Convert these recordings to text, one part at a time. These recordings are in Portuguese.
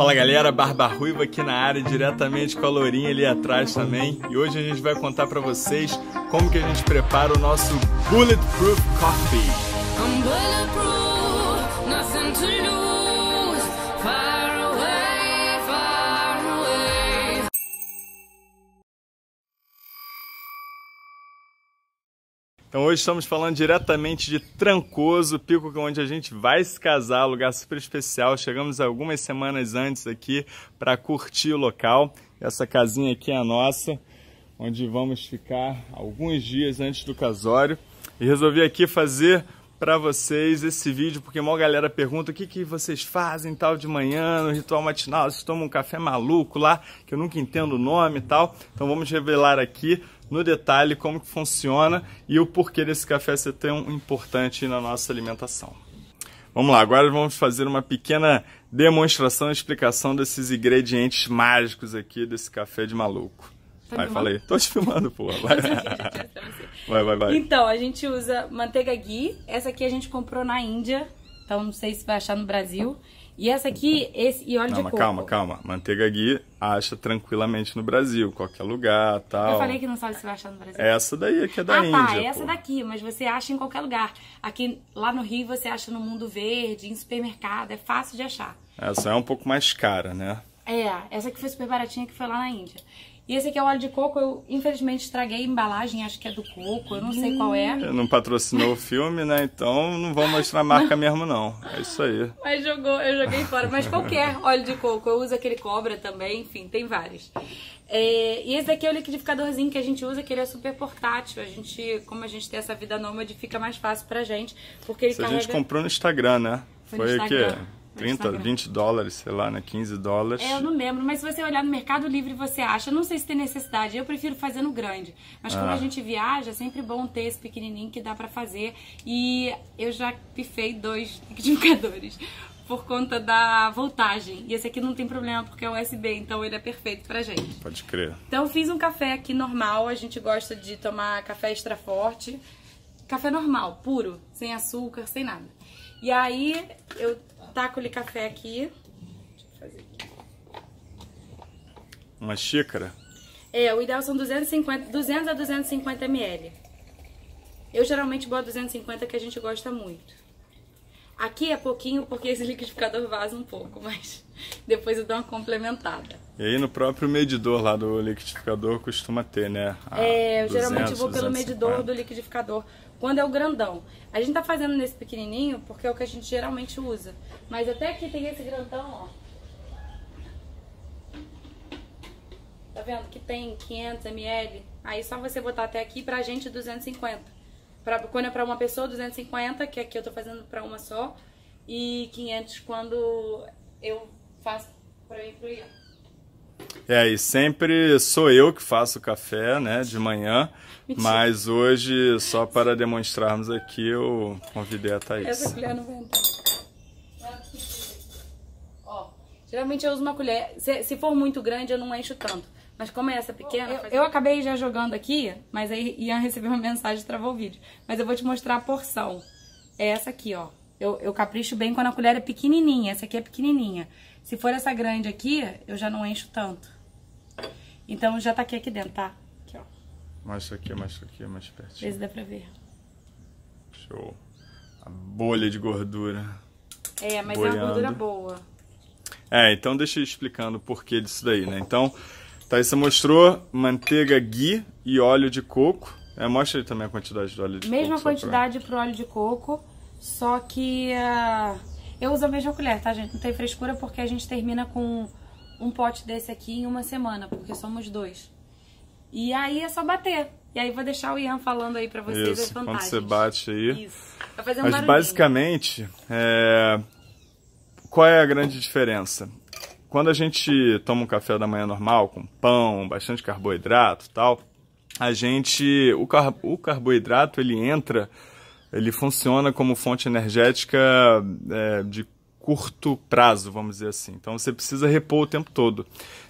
Fala galera, Barba Ruiva aqui na área, diretamente com a Lourinha ali atrás também. E hoje a gente vai contar para vocês como que a gente prepara o nosso Bulletproof Coffee. I'm bulletproof, nothing to lose. Então hoje estamos falando diretamente de Trancoso, Pico, onde a gente vai se casar, lugar super especial. Chegamos algumas semanas antes aqui para curtir o local. Essa casinha aqui é a nossa, onde vamos ficar alguns dias antes do casório. E resolvi aqui fazer para vocês esse vídeo, porque uma galera pergunta o que, que vocês fazem tal de manhã, no ritual matinal, vocês tomam um café maluco lá, que eu nunca entendo o nome e tal. Então vamos revelar aqui no detalhe como que funciona e o porquê desse café ser tão importante na nossa alimentação. Vamos lá, agora vamos fazer uma pequena demonstração e explicação desses ingredientes mágicos aqui desse café de maluco. Tá vai, falei. Tô te filmando, porra. Vai. Tá tá vai, vai, vai. Então, a gente usa manteiga ghee. Essa aqui a gente comprou na Índia. Então, não sei se vai achar no Brasil. E essa aqui, esse e óleo não, de coco. Calma, calma. Manteiga Gui acha tranquilamente no Brasil, qualquer lugar, tal. Eu falei que não sabe se vai achar no Brasil. Essa daí aqui é, é da ah, tá, Índia. Ah, tá, essa pô. daqui, mas você acha em qualquer lugar. Aqui lá no Rio você acha no Mundo Verde, em supermercado, é fácil de achar. Essa é um pouco mais cara, né? É, essa que foi super baratinha que foi lá na Índia. E esse aqui é o óleo de coco, eu infelizmente estraguei a embalagem, acho que é do coco, eu não sei qual é. Não patrocinou o filme, né? Então não vou mostrar a marca mesmo, não. É isso aí. Mas jogou, eu joguei fora. Mas qualquer óleo de coco, eu uso aquele cobra também, enfim, tem vários. É, e esse daqui é o liquidificadorzinho que a gente usa, que ele é super portátil. A gente, como a gente tem essa vida nômade, fica mais fácil pra gente. Porque ele Isso carrega... a gente comprou no Instagram, né? Foi, Foi o quê? 30, Instagram. 20 dólares, sei lá, né? 15 dólares. É, eu não lembro, mas se você olhar no Mercado Livre, você acha. não sei se tem necessidade, eu prefiro fazer no grande. Mas ah. quando a gente viaja, é sempre bom ter esse pequenininho que dá para fazer. E eu já pifei dois liquidificadores por conta da voltagem. E esse aqui não tem problema porque é USB, então ele é perfeito pra gente. Pode crer. Então fiz um café aqui normal, a gente gosta de tomar café extra forte. Café normal, puro, sem açúcar, sem nada. E aí eu taco de café aqui. Deixa eu fazer aqui. Uma xícara? É, o ideal são 250, 200 a 250 ml. Eu geralmente boto 250 que a gente gosta muito. Aqui é pouquinho porque esse liquidificador vaza um pouco, mas depois eu dou uma complementada. E aí no próprio medidor lá do liquidificador costuma ter, né? A é, eu 200, geralmente vou pelo medidor do liquidificador, quando é o grandão. A gente tá fazendo nesse pequenininho porque é o que a gente geralmente usa. Mas até aqui tem esse grandão, ó. Tá vendo que tem 500 ml? Aí só você botar até aqui pra gente 250. Pra, quando é para uma pessoa, 250, que aqui eu tô fazendo para uma só. E 500 quando eu faço para mim pro Ian. É, e sempre sou eu que faço o café, né, de manhã. Mentira. Mas hoje, só para demonstrarmos aqui, eu convidei a Thaís. Essa colher não vai entrar. Ó, geralmente eu uso uma colher. Se, se for muito grande, eu não encho tanto. Mas como é essa pequena... Eu, eu acabei já jogando aqui, mas aí Ian recebeu uma mensagem e travou o vídeo. Mas eu vou te mostrar a porção. É essa aqui, ó. Eu, eu capricho bem quando a colher é pequenininha. Essa aqui é pequenininha. Se for essa grande aqui, eu já não encho tanto. Então já tá aqui, aqui dentro, tá? Aqui, ó. Mais aqui, mais aqui, mais pertinho. Vê se dá pra ver. Show. A bolha de gordura. É, mas Boiando. é uma gordura boa. É, então deixa eu explicando o porquê disso daí, né? Então, Tá? você mostrou manteiga ghee e óleo de coco. É, mostra também a quantidade de óleo de mesma coco. Mesma quantidade para óleo de coco, só que uh, eu uso a mesma colher, tá, gente? Não tem frescura porque a gente termina com um pote desse aqui em uma semana, porque somos dois. E aí é só bater. E aí vou deixar o Ian falando aí para vocês Isso, as vantagens. quando você bate aí. Isso. fazer um Mas barulhinho. basicamente, é... qual é a grande diferença? quando a gente toma um café da manhã normal, com pão, bastante carboidrato tal, a gente. O, car o carboidrato ele entra, ele funciona como fonte energética é, de curto prazo, vamos dizer assim. Então você precisa repor o tempo todo.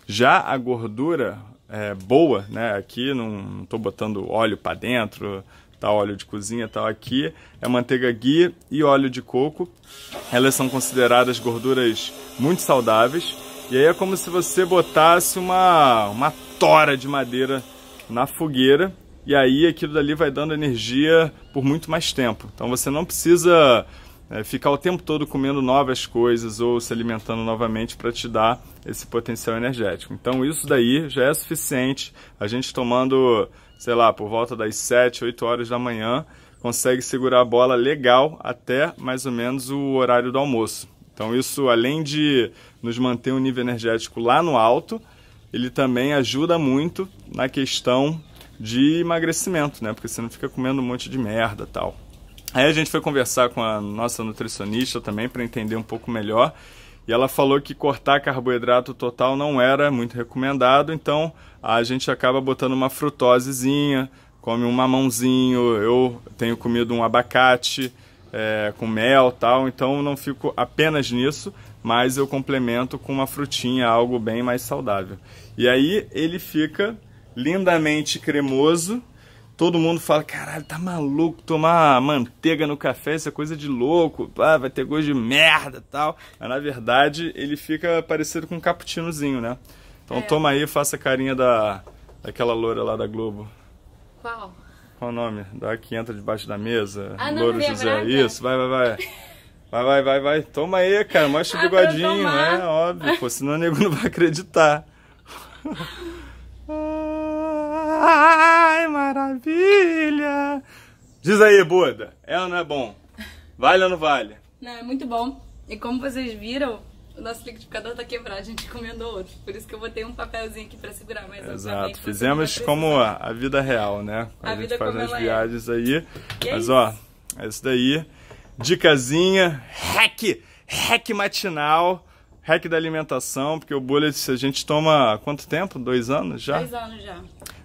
Já a gordura é, boa, né? Aqui não estou botando óleo para dentro, tá óleo de cozinha, tal tá, aqui, é manteiga ghee e óleo de coco. Elas são consideradas gorduras muito saudáveis e aí é como se você botasse uma, uma tora de madeira na fogueira e aí aquilo dali vai dando energia por muito mais tempo. Então você não precisa é, ficar o tempo todo comendo novas coisas ou se alimentando novamente para te dar esse potencial energético. Então isso daí já é suficiente. A gente tomando, sei lá, por volta das 7, 8 horas da manhã, consegue segurar a bola legal até mais ou menos o horário do almoço. Então, isso além de nos manter um nível energético lá no alto, ele também ajuda muito na questão de emagrecimento, né? Porque você não fica comendo um monte de merda tal. Aí a gente foi conversar com a nossa nutricionista também para entender um pouco melhor. E ela falou que cortar carboidrato total não era muito recomendado, então a gente acaba botando uma frutosezinha, come um mamãozinho, eu tenho comido um abacate, é, com mel tal, então não fico apenas nisso, mas eu complemento com uma frutinha, algo bem mais saudável. E aí ele fica lindamente cremoso. Todo mundo fala, caralho, tá maluco tomar manteiga no café, isso é coisa de louco, ah, vai ter gosto de merda tal. Mas na verdade ele fica parecido com um cappuccinozinho, né? Então é. toma aí, faça a carinha da, daquela loura lá da Globo. Qual? Qual o nome? Da que entra debaixo da mesa. Ah, não, José. Isso, vai, vai, vai. Vai, vai, vai, vai. Toma aí, cara. Mostra o bigodinho, né? Óbvio, pô, senão o nego não vai acreditar. Ai, maravilha! Diz aí, Buda. É ou não é bom? Vale ou não vale? Não, é muito bom. E como vocês viram, o nosso liquidificador tá quebrado, a gente encomendou outro. Por isso que eu botei um papelzinho aqui para segurar mais Exato. Fizemos como a vida real, né? A, a gente faz umas é. viagens é. aí. Mas é ó, é isso daí. Dicasinha, hack, hack matinal. Hack da alimentação, porque o bullet a gente toma quanto tempo? Dois anos já? Dois anos já.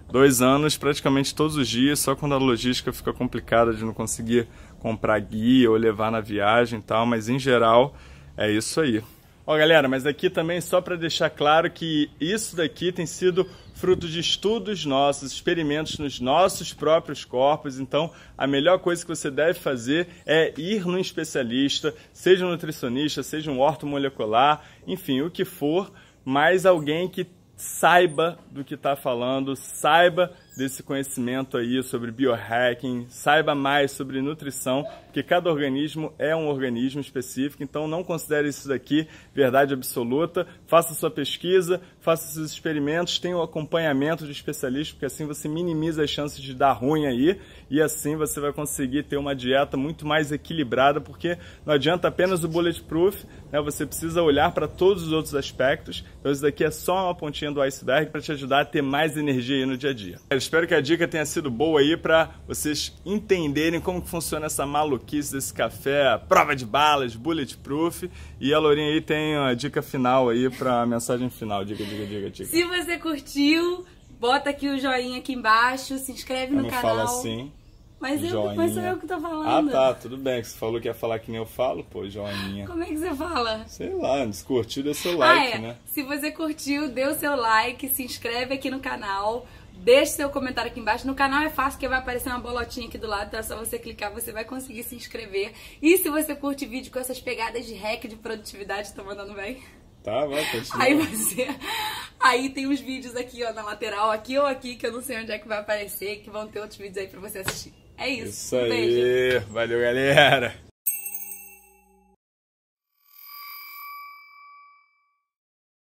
Dois anos, praticamente todos os dias, só quando a logística fica complicada de não conseguir comprar guia ou levar na viagem e tal, mas em geral é isso aí. Ó, galera, mas aqui também só para deixar claro que isso daqui tem sido fruto de estudos nossos, experimentos nos nossos próprios corpos. Então, a melhor coisa que você deve fazer é ir num especialista, seja um nutricionista, seja um ortomolecular, enfim, o que for, mas alguém que saiba do que está falando, saiba desse conhecimento aí sobre biohacking, saiba mais sobre nutrição, porque cada organismo é um organismo específico, então não considere isso daqui verdade absoluta. Faça sua pesquisa, faça seus experimentos, tenha o um acompanhamento de especialistas, porque assim você minimiza as chances de dar ruim aí e assim você vai conseguir ter uma dieta muito mais equilibrada, porque não adianta apenas o bulletproof, né? Você precisa olhar para todos os outros aspectos. Então isso daqui é só uma pontinha do iceberg para te ajudar a ter mais energia aí no dia a dia espero que a dica tenha sido boa aí para vocês entenderem como funciona essa maluquice desse café, prova de balas, bulletproof. E a Lourinha aí tem a dica final aí para a mensagem final. diga diga diga diga Se você curtiu, bota aqui o joinha aqui embaixo, se inscreve eu no canal. Fala assim. Mas eu, mas sou eu que tô falando. Ah, tá, tudo bem. Que você falou que ia falar que nem eu falo, pô, joinha. Como é que você fala? Sei lá, se curtiu, deu seu like, ah, é. né? Se você curtiu, deu seu like, se inscreve aqui no canal. Deixe seu comentário aqui embaixo. No canal é fácil, que vai aparecer uma bolotinha aqui do lado, então é só você clicar, você vai conseguir se inscrever. E se você curte vídeo com essas pegadas de hack de produtividade, tô tá mandando bem? Tá, vai, Aí você... Aí tem uns vídeos aqui, ó, na lateral, aqui ou aqui, que eu não sei onde é que vai aparecer, que vão ter outros vídeos aí pra você assistir. É isso. Isso um aí. Beijo. Valeu, galera.